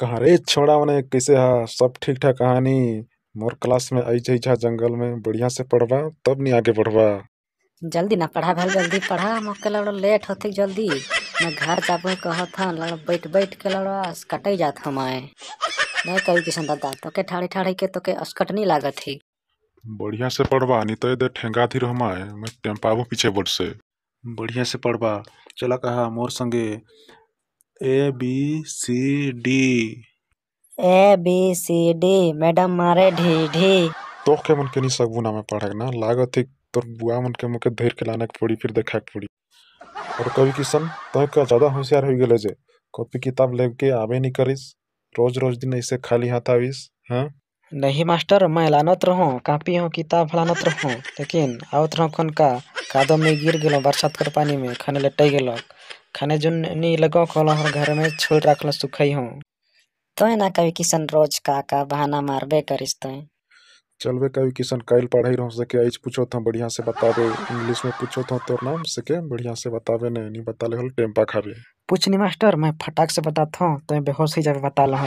कहा रे छोड़ा मैंने कैसे हा सब ठीक ठाक कहानी मोर क्लास में आई जाई जा जंगल में बढ़िया से पढ़वा तब नहीं आगे बढ़वा जल्दी ना पढ़ा भाई जल्दी पढ़ा मोके लड़ा लेट होते जल्दी मैं घर जाबो कहत हन लड़ा बैठ बैठ के लड़ा कटई जात हम आए नहीं कही किशन दादा तो के ठाड़ी ठाड़ी के तो के अस्कट नहीं लागत थी बढ़िया से पढ़वा नहीं तो ये ठेंगा थी हम आए मैं टेम्पाबो पीछे बढ़ से बढ़िया से पढ़वा चला कहा मोर संगे A B C D A B C D madam मारे ढी ढी तो के मन के नहीं सकबू ना मैं पढ़क ना लागत है तोर बुआ मन के मुके धैर के लाने के पड़ी फिर देखा के पड़ी और कभी किसन तो का ज्यादा होशियार हो गेले जे कॉपी किताब लेके आवे नहीं करिस रोज रोज दिन ऐसे खाली हाथ आविस हां नहीं मास्टर मैं लानत रहो कापी हो किताब लानत रहो लेकिन आउत रहो कन का कादो में गिर गेलो बरसात कर पानी में खाने लटई गेलो खाने जो नहीं लगो कल हर घर में छोड़ रख रखल सुखई हूँ तो है ना कभी किशन रोज का का बहाना मारबे करिस तो चलबे कभी किशन कल पढ़ाई रहो सके आज पूछो था तो बढ़िया से बता दे इंग्लिश में पूछो था तो तोर नाम सके बढ़िया से बतावे नहीं नहीं बता ले हल टेम्पा खा रहे पूछ नहीं मास्टर मैं फटाक से बताता हूँ तो बेहोश ही जब बता लो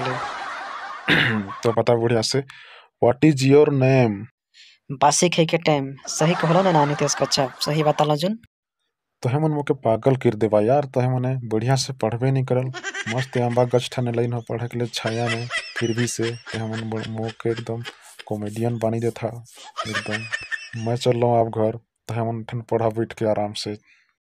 तो बता बढ़िया से व्हाट इज योर नेम बासी खे के टाइम सही कहलो ना नानी तेज कच्चा सही बता लो जुन तोहे मन मोके पागल कर देवा यार तोहे मने बढ़िया से पढ़बे नहीं करल मस्त अम्बा गज ठने लाइन हो पढ़े के लिए छाया में फिर भी से तोहे मन मोके एकदम कॉमेडियन बनी देता एकदम मैं चल रहा हूँ आप घर तोहे मन ठन पढ़ा बैठ के आराम से